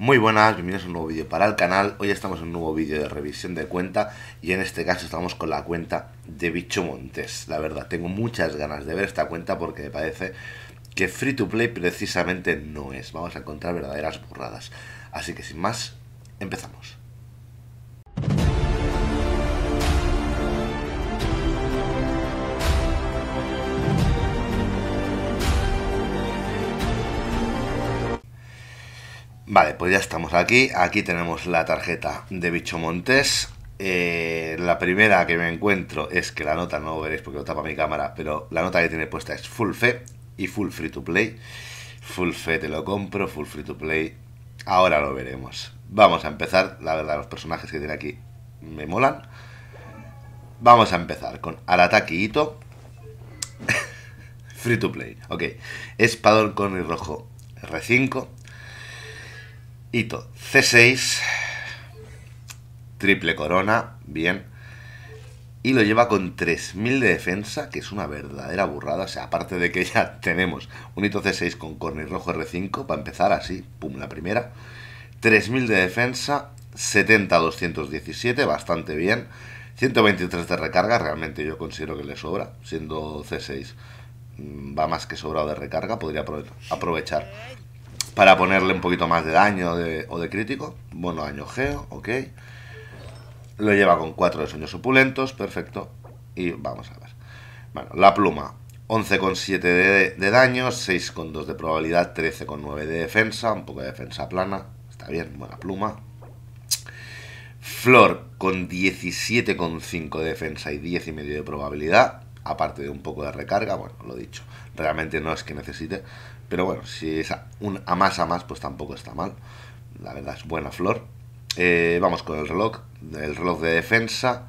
Muy buenas, bienvenidos a un nuevo vídeo para el canal. Hoy estamos en un nuevo vídeo de revisión de cuenta y en este caso estamos con la cuenta de Bicho Montes. La verdad, tengo muchas ganas de ver esta cuenta porque me parece que free to play precisamente no es. Vamos a encontrar verdaderas burradas. Así que sin más, empezamos. Vale, pues ya estamos aquí. Aquí tenemos la tarjeta de Bicho Montes eh, la primera que me encuentro es que la nota, no lo veréis porque lo tapa mi cámara, pero la nota que tiene puesta es Full Fe y Full Free to Play. Full Fe te lo compro, Full Free to Play. Ahora lo veremos. Vamos a empezar. La verdad, los personajes que tiene aquí me molan. Vamos a empezar con Arataki free to Play. Ok. Espadón con el rojo R5. Hito C6, triple corona, bien. Y lo lleva con 3.000 de defensa, que es una verdadera burrada. O sea, aparte de que ya tenemos un hito C6 con córner rojo R5, para empezar así, pum, la primera. 3.000 de defensa, 70-217, bastante bien. 123 de recarga, realmente yo considero que le sobra, siendo C6. Mm, va más que sobrado de recarga, podría aprovechar para ponerle un poquito más de daño o de crítico. Bueno, daño geo, ok. Lo lleva con 4 de sueños opulentos, perfecto. Y vamos a ver. Bueno, la pluma, 11,7 de, de daño, 6,2 de probabilidad, 13,9 de defensa, un poco de defensa plana, está bien, buena pluma. Flor con 17,5 de defensa y 10,5 de probabilidad, aparte de un poco de recarga, bueno, lo dicho, realmente no es que necesite, pero bueno, si es un a más a más, pues tampoco está mal. La verdad es buena flor. Eh, vamos con el reloj. El reloj de defensa.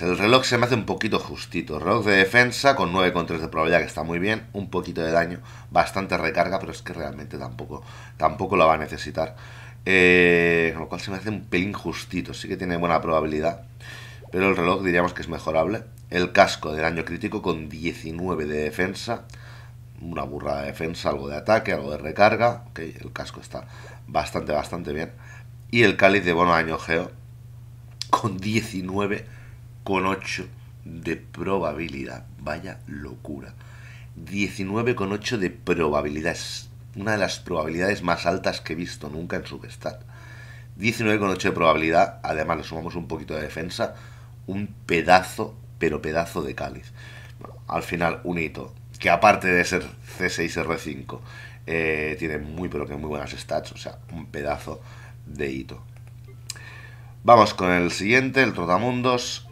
El reloj se me hace un poquito justito. reloj de defensa con 9,3 de probabilidad, que está muy bien. Un poquito de daño, bastante recarga, pero es que realmente tampoco, tampoco la va a necesitar. Eh, con lo cual se me hace un pelín justito. Sí que tiene buena probabilidad. Pero el reloj diríamos que es mejorable. El casco de daño crítico con 19 de defensa una burrada de defensa, algo de ataque, algo de recarga. Ok, el casco está bastante, bastante bien. Y el cáliz de bono año geo con 19,8 con de probabilidad. Vaya locura. 19,8 de probabilidad. Es una de las probabilidades más altas que he visto nunca en Subestat. 19,8 de probabilidad. Además, le sumamos un poquito de defensa. Un pedazo, pero pedazo de cáliz. al final, un hito que aparte de ser C6R5, eh, tiene muy pero que muy buenas stats, o sea, un pedazo de hito. Vamos con el siguiente, el Trotamundos.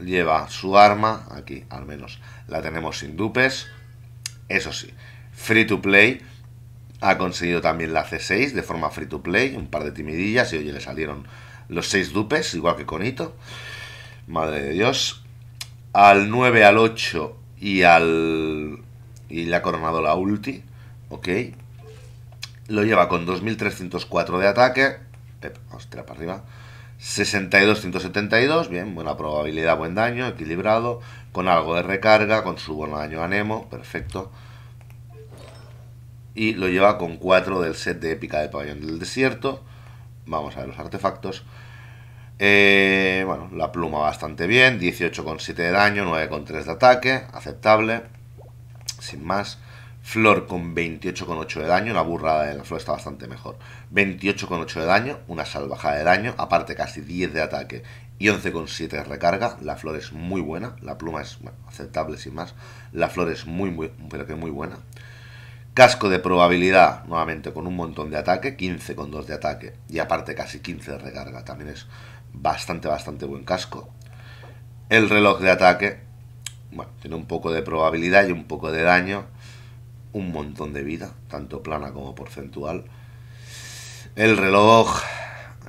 Lleva su arma, aquí al menos la tenemos sin dupes. Eso sí, free to play. Ha conseguido también la C6 de forma free to play, un par de timidillas y oye, le salieron los 6 dupes, igual que con Hito. Madre de Dios. Al 9 al 8 y al y le ha coronado la ulti, ok. Lo lleva con 2304 de ataque, para arriba. 62 bien, buena probabilidad, buen daño, equilibrado, con algo de recarga, con su buen daño a Nemo, perfecto. Y lo lleva con 4 del set de épica de pabellón del desierto. Vamos a ver los artefactos. Eh, bueno, la pluma bastante bien, 18,7 de daño, 9,3 de ataque, aceptable, sin más. Flor con 28,8 de daño, la burra de la flor está bastante mejor. 28,8 de daño, una salvajada de daño, aparte casi 10 de ataque y 11,7 de recarga. La flor es muy buena, la pluma es aceptable sin más. La flor es muy, muy, pero que muy buena. Casco de probabilidad, nuevamente con un montón de ataque, 15,2 de ataque y aparte casi 15 de recarga. También es bastante, bastante buen casco. El reloj de ataque, bueno, tiene un poco de probabilidad y un poco de daño, un montón de vida, tanto plana como porcentual. El reloj,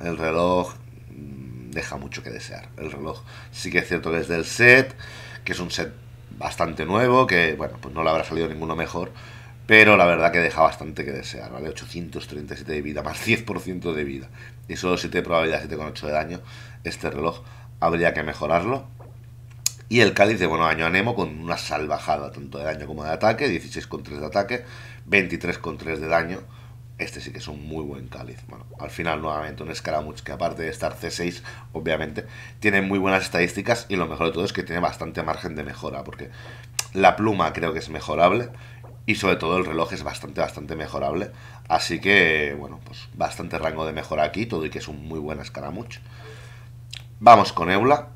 el reloj mm, deja mucho que desear. El reloj sí que es cierto desde el set, que es un set bastante nuevo, que bueno, pues no le habrá salido ninguno mejor pero la verdad que deja bastante que desear, ¿vale? 837 de vida, más 10% de vida. Y solo 7 de probabilidad, 7,8 de daño. Este reloj habría que mejorarlo. Y el cáliz de bueno año a Nemo con una salvajada, tanto de daño como de ataque, 16,3 de ataque, 23,3 de daño. Este sí que es un muy buen cáliz. Bueno, al final nuevamente un Scaramouche que aparte de estar C6, obviamente, tiene muy buenas estadísticas y lo mejor de todo es que tiene bastante margen de mejora, porque la pluma creo que es mejorable y sobre todo el reloj es bastante, bastante mejorable. Así que, bueno, pues bastante rango de mejora aquí, todo y que es un muy buen mucho Vamos con Eula.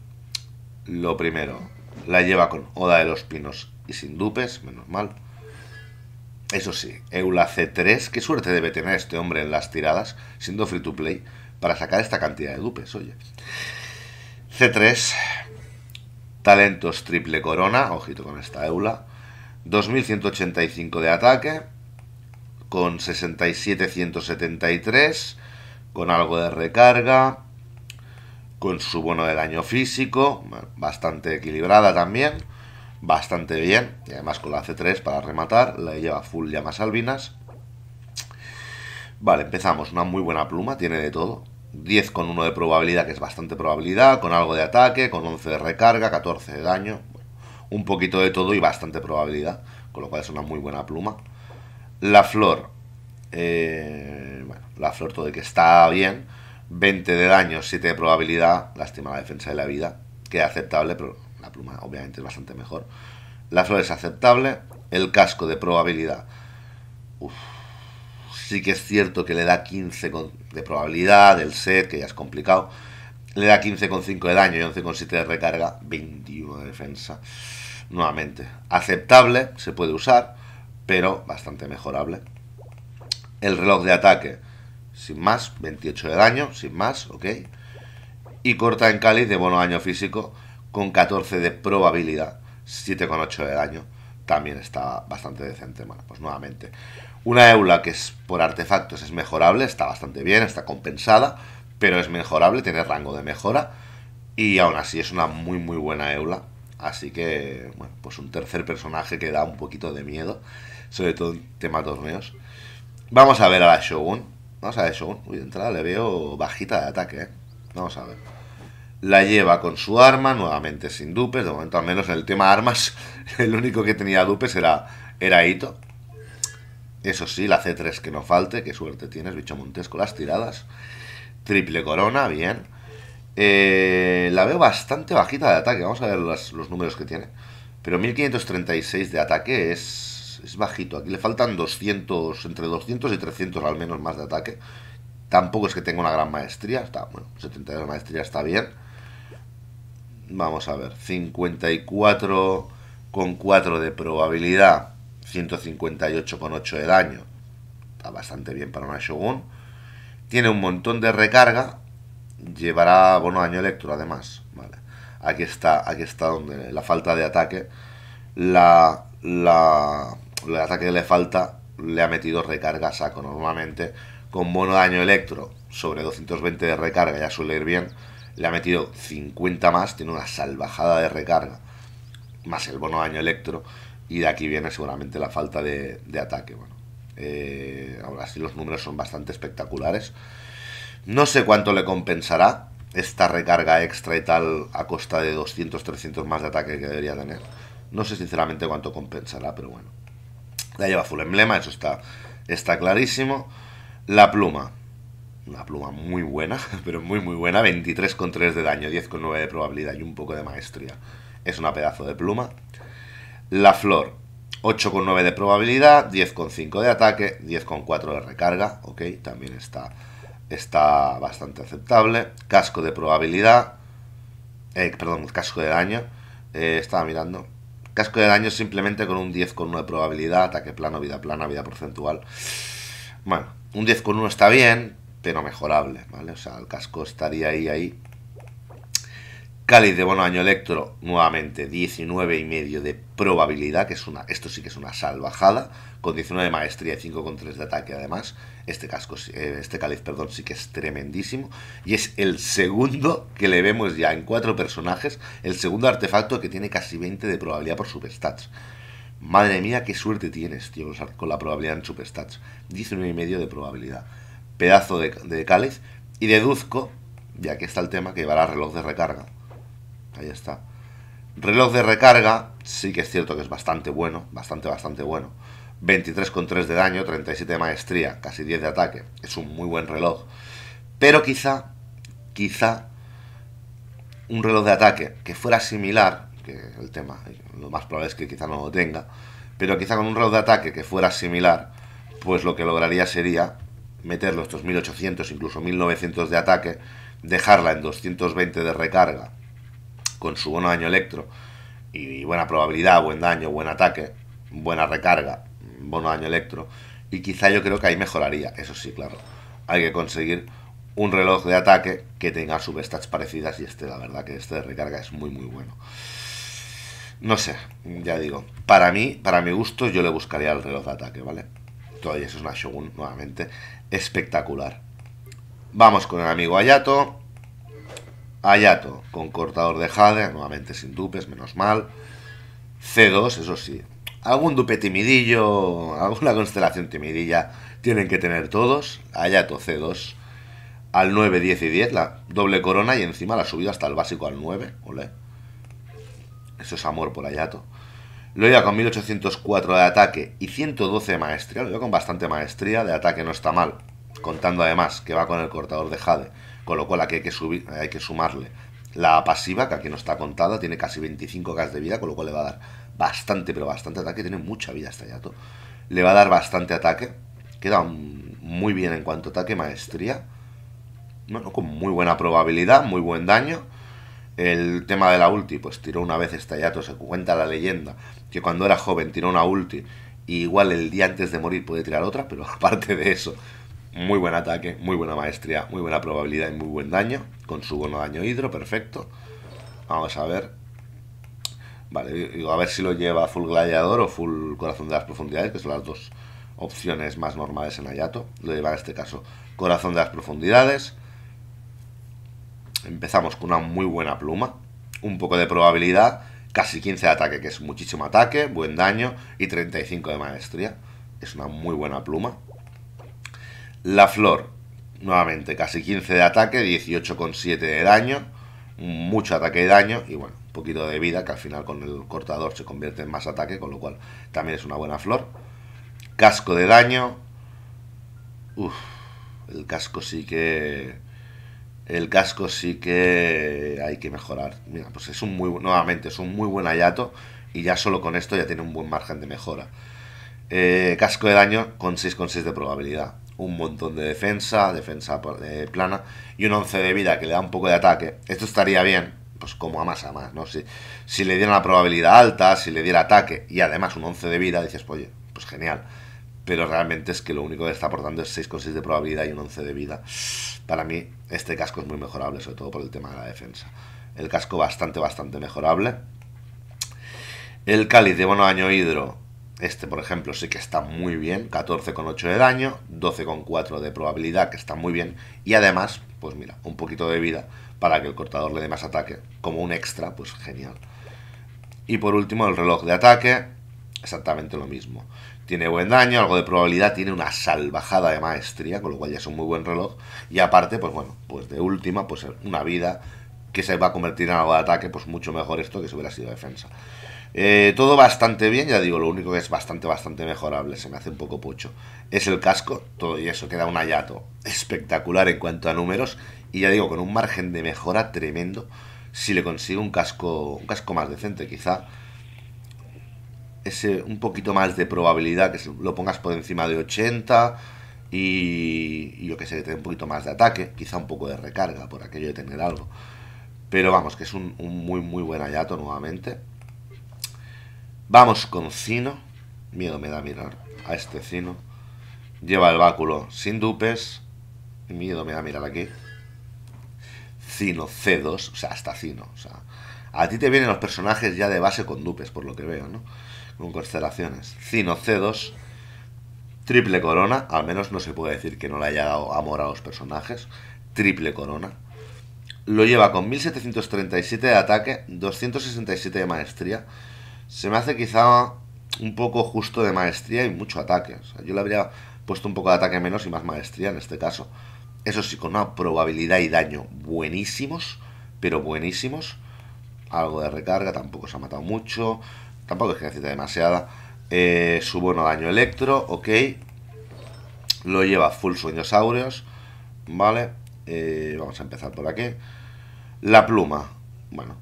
Lo primero, la lleva con Oda de los Pinos y sin dupes, menos mal. Eso sí, Eula C3, qué suerte debe tener este hombre en las tiradas, siendo free to play, para sacar esta cantidad de dupes, oye. C3, talentos triple corona, ojito con esta Eula 2185 de ataque, con 6773, con algo de recarga, con su bono de daño físico, bastante equilibrada también, bastante bien, y además con la C3 para rematar, la lleva full llamas albinas. Vale, empezamos, una muy buena pluma, tiene de todo. 10 con 1 de probabilidad, que es bastante probabilidad, con algo de ataque, con 11 de recarga, 14 de daño, un poquito de todo y bastante probabilidad, con lo cual es una muy buena pluma. La flor, eh, bueno, la flor todo de que está bien, 20 de daño, 7 de probabilidad, lástima la defensa de la vida, que es aceptable, pero la pluma obviamente es bastante mejor. La flor es aceptable, el casco de probabilidad, Uff sí que es cierto que le da 15 de probabilidad del set, que ya es complicado le da 15,5 de daño y 11,7 de recarga, 21 de defensa. Nuevamente, aceptable, se puede usar, pero bastante mejorable. El reloj de ataque, sin más, 28 de daño, sin más, ok. Y corta en cáliz de bono daño físico con 14 de probabilidad, 7,8 de daño. También está bastante decente. Bueno, pues nuevamente. Una eula que es por artefactos es mejorable, está bastante bien, está compensada pero es mejorable, tiene rango de mejora y aún así es una muy muy buena Eula. Así que, bueno, pues un tercer personaje que da un poquito de miedo, sobre todo en tema torneos. Vamos a ver a la Shogun. Vamos a ver Shogun. Uy, de entrada le veo bajita de ataque, ¿eh? Vamos a ver. La lleva con su arma, nuevamente sin dupes. De momento, al menos en el tema armas, el único que tenía dupes era, era Ito. Eso sí, la C3 que no falte. Qué suerte tienes, bicho Montesco, las tiradas. Triple corona, bien. Eh, la veo bastante bajita de ataque. Vamos a ver los números que tiene. Pero 1536 de ataque es, es bajito. Aquí le faltan 200, entre 200 y 300 al menos más de ataque. Tampoco es que tenga una gran maestría. Está, bueno, 72 maestría está bien. Vamos a ver. 54 con 4 de probabilidad. 158 con 8 de daño. Está bastante bien para una Shogun. Tiene un montón de recarga. Llevará bono daño electro además. Vale. Aquí está, aquí está donde la falta de ataque. La, la, el ataque que le falta le ha metido recarga a saco. Normalmente con bono daño electro sobre 220 de recarga ya suele ir bien. Le ha metido 50 más, tiene una salvajada de recarga. Más el bono daño electro. Y de aquí viene seguramente la falta de, de ataque. Bueno, eh, Ahora sí los números son bastante espectaculares. No sé cuánto le compensará esta recarga extra y tal a costa de 200, 300 más de ataque que debería tener. No sé sinceramente cuánto compensará, pero bueno. La lleva full emblema, eso está, está clarísimo. La pluma. Una pluma muy buena, pero muy muy buena. 23,3 de daño, 10,9 de probabilidad y un poco de maestría. Es una pedazo de pluma. La flor. 8,9 de probabilidad, 10,5 de ataque, 10,4 de recarga, ok, también está, está bastante aceptable. Casco de probabilidad, eh, perdón, casco de daño, eh, estaba mirando. Casco de daño simplemente con un 10,1 de probabilidad, ataque plano, vida plana, vida porcentual. Bueno, un 10,1 está bien, pero mejorable, ¿vale? O sea, el casco estaría ahí, ahí, Cáliz de Bono Año Electro, nuevamente 19 y medio de probabilidad, que es una, esto sí que es una salvajada, con 19 de maestría y 5,3 de ataque además. Este casco, eh, este cáliz, perdón, sí que es tremendísimo. Y es el segundo que le vemos ya en cuatro personajes, el segundo artefacto que tiene casi 20 de probabilidad por superstats, Madre mía, qué suerte tienes, tío, con la probabilidad en superstats. 19 y medio de probabilidad. Pedazo de, de cáliz. Y deduzco, ya que está el tema, que llevará reloj de recarga ahí está. Reloj de recarga, sí que es cierto que es bastante bueno, bastante, bastante bueno. 23,3 de daño, 37 de maestría, casi 10 de ataque. Es un muy buen reloj. Pero quizá, quizá, un reloj de ataque que fuera similar, que el tema, lo más probable es que quizá no lo tenga, pero quizá con un reloj de ataque que fuera similar, pues lo que lograría sería meter los 1800, incluso 1900 de ataque, dejarla en 220 de recarga con su bono daño electro y buena probabilidad, buen daño, buen ataque, buena recarga, bono daño electro. Y quizá yo creo que ahí mejoraría, eso sí, claro. Hay que conseguir un reloj de ataque que tenga subestats parecidas y este, la verdad que este de recarga es muy muy bueno. No sé, ya digo, para mí, para mi gusto, yo le buscaría el reloj de ataque, ¿vale? Todavía eso es una Shogun, nuevamente, espectacular. Vamos con el amigo Ayato, Hayato, con cortador de jade, nuevamente sin dupes, menos mal. C2, eso sí. Algún dupe timidillo, alguna constelación timidilla tienen que tener todos. Hayato, C2 al 9, 10 y 10, la doble corona y encima la subida hasta el básico al 9. Ole. Eso es amor por Hayato Lo lleva con 1804 de ataque y 112 de maestría. Lo lleva con bastante maestría. De ataque no está mal. Contando además que va con el cortador de jade con lo cual aquí hay que, subir, hay que sumarle la pasiva, que aquí no está contada, tiene casi 25 gas de vida, con lo cual le va a dar bastante, pero bastante ataque, tiene mucha vida Estallato Le va a dar bastante ataque, queda muy bien en cuanto a ataque, maestría, bueno, con muy buena probabilidad, muy buen daño. El tema de la ulti, pues tiró una vez este se cuenta la leyenda que cuando era joven tiró una ulti igual el día antes de morir puede tirar otra, pero aparte de eso, muy buen ataque, muy buena maestría, muy buena probabilidad y muy buen daño. Con su bono daño hidro, perfecto. Vamos a ver. Vale, digo, a ver si lo lleva full gladiador o full corazón de las profundidades, que son las dos opciones más normales en Hayato Lo lleva en este caso corazón de las profundidades. Empezamos con una muy buena pluma. Un poco de probabilidad. Casi 15 de ataque, que es muchísimo ataque, buen daño y 35 de maestría. Es una muy buena pluma. La Flor, nuevamente, casi 15 de ataque, 18,7 de daño, mucho ataque de daño y bueno, un poquito de vida, que al final con el cortador se convierte en más ataque, con lo cual también es una buena flor. Casco de daño. Uf, el casco sí que... El casco sí que hay que mejorar. Mira, pues es un muy... Nuevamente, es un muy buen hallato y ya solo con esto ya tiene un buen margen de mejora. Eh, casco de daño con 6,6 de probabilidad un montón de defensa, defensa eh, plana y un 11 de vida que le da un poco de ataque. Esto estaría bien, pues como a más a más, ¿no? Si, si le diera la probabilidad alta, si le diera ataque y además un 11 de vida, dices, oye, pues genial. Pero realmente es que lo único que está aportando es 6,6 de probabilidad y un 11 de vida. Para mí, este casco es muy mejorable, sobre todo por el tema de la defensa. El casco bastante, bastante mejorable. El cáliz de bono año hidro este, por ejemplo, sí que está muy bien, 14,8 de daño, 12,4 de probabilidad, que está muy bien. Y además, pues mira, un poquito de vida para que el cortador le dé más ataque. Como un extra, pues genial. Y por último, el reloj de ataque, exactamente lo mismo. Tiene buen daño, algo de probabilidad, tiene una salvajada de maestría, con lo cual ya es un muy buen reloj. Y aparte, pues bueno, pues de última, pues una vida que se va a convertir en algo de ataque, pues mucho mejor esto que si hubiera sido defensa. Eh, todo bastante bien, ya digo, lo único que es bastante, bastante mejorable, se me hace un poco pocho, es el casco, todo y eso, queda un hallato espectacular en cuanto a números, y ya digo, con un margen de mejora tremendo, si le consigo un casco, un casco más decente, quizá ese un poquito más de probabilidad que lo pongas por encima de 80 y, y yo que sé, que te un poquito más de ataque, quizá un poco de recarga por aquello de tener algo. Pero vamos, que es un, un muy, muy buen hallato nuevamente Vamos con Cino. Miedo me da mirar a este Cino. Lleva el báculo sin dupes. Miedo me da mirar aquí. Cino C2, o sea, hasta Cino. O sea, a ti te vienen los personajes ya de base con dupes, por lo que veo, ¿no? Con constelaciones. Cino C2, triple corona. Al menos no se puede decir que no le haya dado amor a los personajes. Triple corona. Lo lleva con 1737 de ataque, 267 de maestría se me hace quizá un poco justo de maestría y mucho ataque. yo le habría puesto un poco de ataque menos y más maestría en este caso. Eso sí, con una probabilidad y daño buenísimos, pero buenísimos. Algo de recarga, tampoco se ha matado mucho. Tampoco es que necesite demasiada. Eh, su daño electro, ok. Lo lleva full sueños áureos. Vale. Eh, vamos a empezar por aquí. La pluma. Bueno,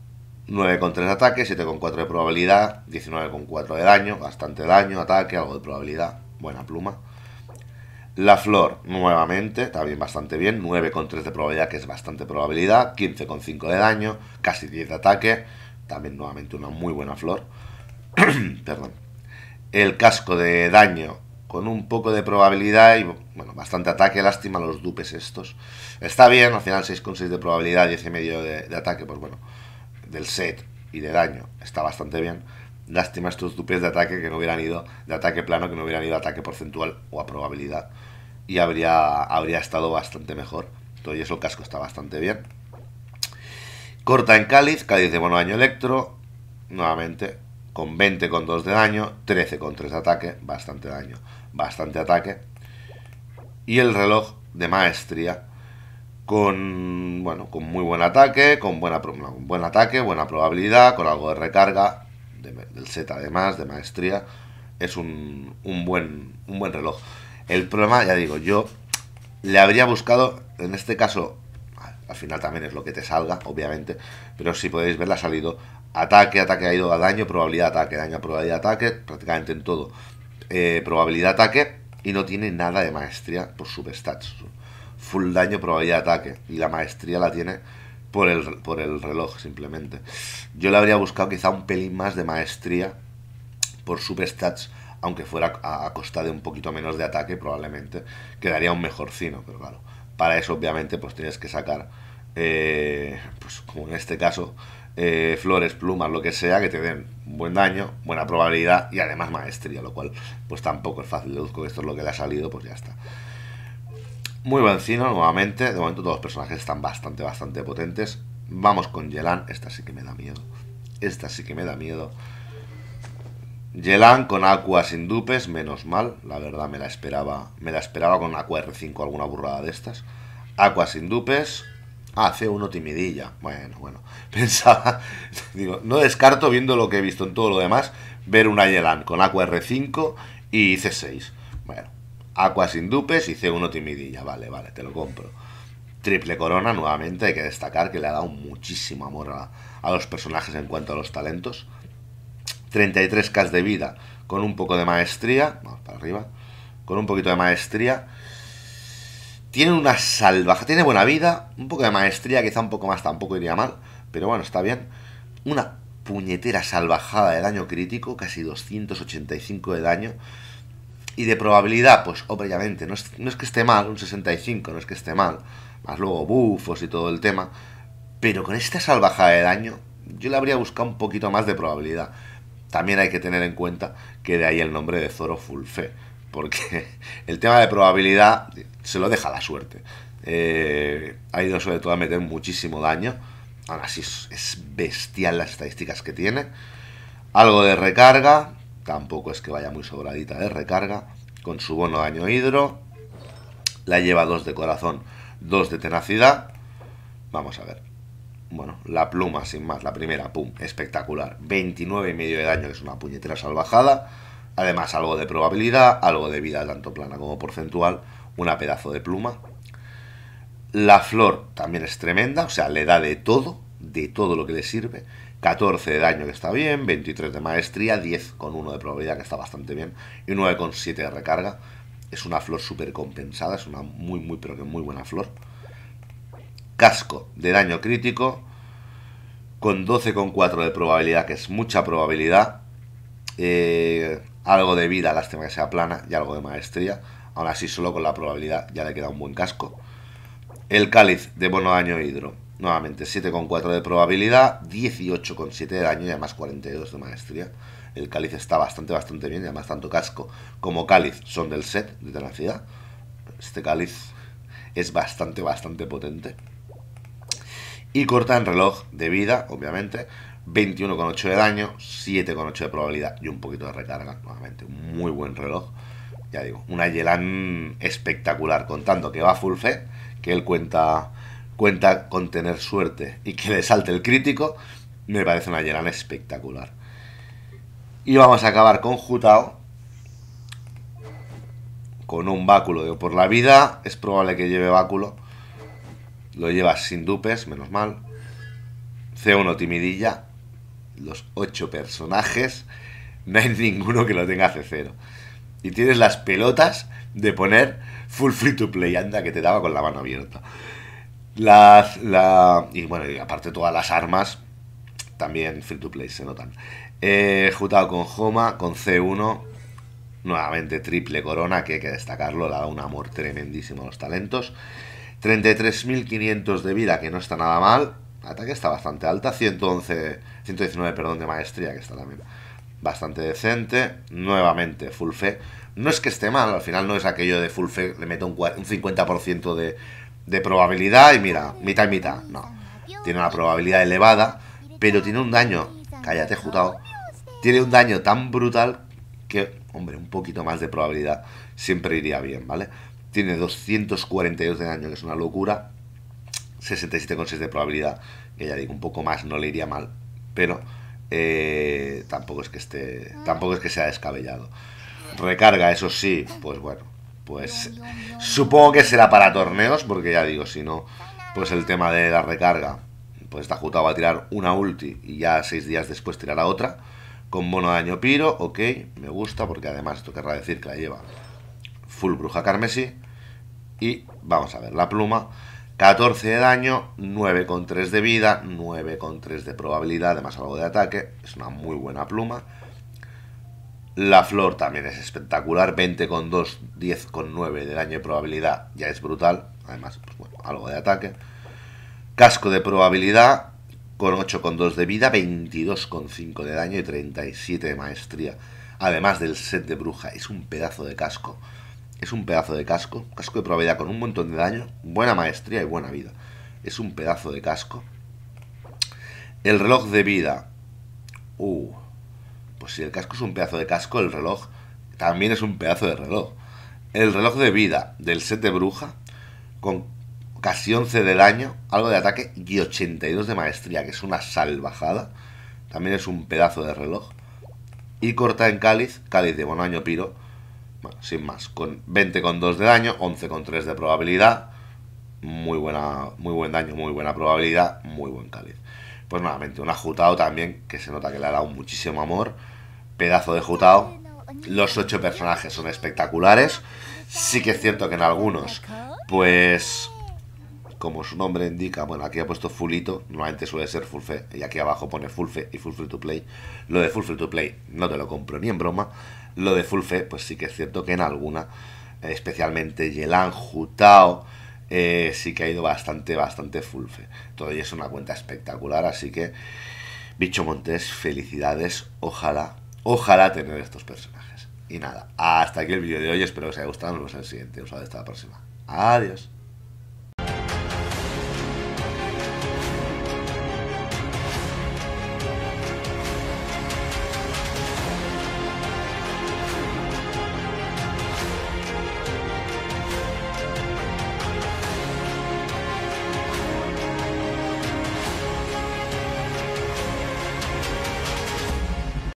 9,3 de ataque, 7,4 de probabilidad, 19,4 de daño, bastante daño, ataque, algo de probabilidad, buena pluma. La flor, nuevamente, también bastante bien, 9,3 de probabilidad, que es bastante probabilidad, 15,5 de daño, casi 10 de ataque, también nuevamente una muy buena flor. Perdón. El casco de daño, con un poco de probabilidad y, bueno, bastante ataque, lástima los dupes estos. Está bien, al final 6,6 de probabilidad, 10,5 de, de ataque, pues bueno del set y de daño está bastante bien. Lástima estos dupes de ataque que no hubieran ido, de ataque plano, que no hubieran ido a ataque porcentual o a probabilidad. Y habría, habría estado bastante mejor. todo eso el casco está bastante bien. Corta en cáliz, cáliz de mono daño electro. Nuevamente, con 20 con 2 de daño, 13 con 3 de ataque, bastante daño, bastante ataque. Y el reloj de maestría, con bueno, con muy buen ataque, con buena buen ataque, buena probabilidad, con algo de recarga, del set además, de maestría, es un, buen, un buen reloj. El problema, ya digo, yo le habría buscado, en este caso, al final también es lo que te salga, obviamente, pero si podéis le ha salido ataque, ataque ha ido a daño, probabilidad ataque, daño, probabilidad ataque, prácticamente en todo, eh, probabilidad ataque, y no tiene nada de maestría por substats full daño, probabilidad de ataque. Y la maestría la tiene por el, por el reloj, simplemente. Yo le habría buscado quizá un pelín más de maestría por superstats, aunque fuera a, costa de un poquito menos de ataque, probablemente quedaría un mejorcino, pero claro. Para eso, obviamente, pues tienes que sacar, eh, pues como en este caso, eh, flores, plumas, lo que sea, que te den buen daño, buena probabilidad y además maestría, lo cual pues tampoco es fácil. Deduzco que esto es lo que le ha salido, pues ya está. Muy cine nuevamente. De momento todos los personajes están bastante, bastante potentes. Vamos con Yelan. Esta sí que me da miedo. Esta sí que me da miedo. Yelan con Aqua sin dupes, menos mal. La verdad me la esperaba. Me la esperaba con Aqua R5 alguna burrada de estas. Aqua sin dupes. Ah, C1 timidilla. Bueno, bueno. Pensaba. Digo, no descarto, viendo lo que he visto en todo lo demás, ver una Yelan con Aqua R5 y C6. Aqua sin dupes y C1 timidilla. Vale, vale, te lo compro. Triple Corona, nuevamente hay que destacar que le ha dado muchísimo amor a, los personajes en cuanto a los talentos. 33k de vida con un poco de maestría. Vamos para arriba. Con un poquito de maestría. Tiene una salvaje, tiene buena vida, un poco de maestría, quizá un poco más, tampoco iría mal, pero bueno, está bien. Una puñetera salvajada de daño crítico, casi 285 de daño. Y de probabilidad, pues obviamente, no es, que esté mal, un 65, no es que esté mal, más luego bufos y todo el tema, pero con esta salvajada de daño yo le habría buscado un poquito más de probabilidad. También hay que tener en cuenta que de ahí el nombre de Zoro Fulfe, porque el tema de probabilidad se lo deja la suerte. Eh, ha ido sobre todo a meter muchísimo daño. Aún así es bestial las estadísticas que tiene. Algo de recarga, tampoco es que vaya muy sobradita de recarga, con su bono daño hidro, la lleva 2 de corazón, 2 de tenacidad, vamos a ver, bueno, la pluma sin más, la primera, pum, espectacular, 29 medio de daño, que es una puñetera salvajada, además algo de probabilidad, algo de vida tanto plana como porcentual, una pedazo de pluma, la flor también es tremenda, o sea, le da de todo, de todo lo que le sirve, 14 de daño, que está bien, 23 de maestría, 10 con 1 de probabilidad, que está bastante bien, y 9 con de recarga. Es una flor súper compensada, es una muy, muy, pero que muy buena flor. Casco de daño crítico, con 12,4 con de probabilidad, que es mucha probabilidad. Eh, algo de vida, lástima que sea plana, y algo de maestría. Aún así, solo con la probabilidad ya le queda un buen casco. El cáliz de bono daño hidro Nuevamente, 7,4 de probabilidad, 18,7 de daño y además 42 de maestría. El cáliz está bastante, bastante bien. Y además, tanto casco como cáliz son del set de tenacidad. Este cáliz es bastante, bastante potente. Y corta en reloj de vida, obviamente. 21,8 de daño, 7,8 de probabilidad y un poquito de recarga. Nuevamente, un muy buen reloj. Ya digo, una Yelan espectacular. Contando que va full fe, que él cuenta cuenta con tener suerte y que le salte el crítico, me parece una llena espectacular. Y vamos a acabar con Jutao. Con un báculo. de por la vida es probable que lleve báculo. Lo lleva sin dupes, menos mal. C1 timidilla. Los ocho personajes. No hay ninguno que lo tenga C0. Y tienes las pelotas de poner full free to play. Anda, que te daba con la mano abierta. Las, la, y bueno, y aparte todas las armas, también free to play se notan. Eh, juntado con Homa, con C1, nuevamente triple corona, que hay que destacarlo, le da un amor tremendísimo a los talentos. 33.500 de vida, que no está nada mal. Ataque está bastante alta, 111, 119 perdón, de maestría, que está también bastante decente. Nuevamente, full fe. No es que esté mal, al final no es aquello de full fe, le meto un, 50% de, de probabilidad y mira, mitad y mitad. No, tiene una probabilidad elevada, pero tiene un daño, cállate jutado, tiene un daño tan brutal que, hombre, un poquito más de probabilidad siempre iría bien, ¿vale? Tiene 242 de daño, que es una locura, 67,6 de probabilidad, que ya digo, un poco más no le iría mal, pero eh, tampoco es que esté, tampoco es que sea descabellado. Recarga, eso sí, pues bueno, pues supongo que será para torneos, porque ya digo, si no, pues el tema de la recarga, pues está va a tirar una ulti y ya seis días después tirar la otra. Con mono daño piro, ok, me gusta, porque además esto querrá decir que la lleva full bruja carmesí. Y vamos a ver, la pluma, 14 de daño, 9,3 de vida, 9,3 de probabilidad, además algo de ataque, es una muy buena pluma la flor también es espectacular, 20,2, 10,9 de daño de probabilidad, ya es brutal, además, pues bueno, algo de ataque. Casco de probabilidad con 8,2 de vida, 22,5 de daño y 37 de maestría. Además del set de bruja, es un pedazo de casco. Es un pedazo de casco, casco de probabilidad con un montón de daño, buena maestría y buena vida. Es un pedazo de casco. El reloj de vida. Uh, pues si el casco es un pedazo de casco, el reloj también es un pedazo de reloj. El reloj de vida del set de bruja, con casi 11 de daño, algo de ataque y 82 de maestría, que es una salvajada. También es un pedazo de reloj. Y corta en cáliz, cáliz de año piro, bueno, sin más, con 20,2 con de daño, 11 con de probabilidad, muy buena, muy buen daño, muy buena probabilidad, muy buen cáliz. Pues nuevamente, un Jutao también, que se nota que le ha dado muchísimo amor. Pedazo de Jutao. Los ocho personajes son espectaculares. Sí que es cierto que en algunos, pues, como su nombre indica, bueno, aquí ha puesto Fulito, normalmente suele ser Fulfe, y aquí abajo pone Fulfe y Full Free to Play. Lo de Full Free to Play no te lo compro ni en broma. Lo de Fulfe, pues sí que es cierto que en alguna, especialmente Yelan, Jutao, eh, sí que ha ido bastante, bastante fulfe. Todavía es una cuenta espectacular, así que, bicho Montes, felicidades, ojalá, ojalá tener estos personajes. Y nada, hasta aquí el vídeo de hoy, espero que os haya gustado, nos vemos en el siguiente, os vemos hasta la próxima. Adiós.